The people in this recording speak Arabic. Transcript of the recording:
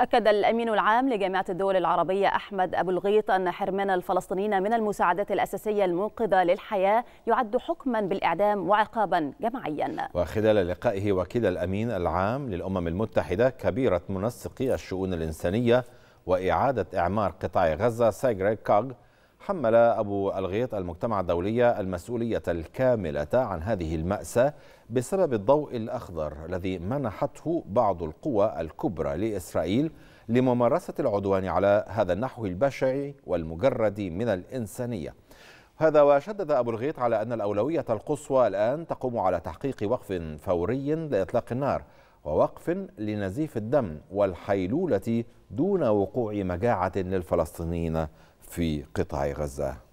أكد الأمين العام لجامعة الدول العربية أحمد أبو الغيط أن حرمان الفلسطينيين من المساعدات الأساسية المنقذة للحياة يعد حكما بالإعدام وعقابا جماعيا وخلال لقائه وكيل الأمين العام للأمم المتحدة كبيرة منسقي الشؤون الإنسانية وإعادة إعمار قطاع غزة سايغري كاغ حمل أبو الغيط المجتمع الدولي المسؤولية الكاملة عن هذه المأساة بسبب الضوء الأخضر الذي منحته بعض القوى الكبرى لإسرائيل لممارسة العدوان على هذا النحو البشع والمجرد من الإنسانية هذا وشدد أبو الغيط على أن الأولوية القصوى الآن تقوم على تحقيق وقف فوري لإطلاق النار ووقف لنزيف الدم والحيلولة دون وقوع مجاعة للفلسطينيين في قطاع غزة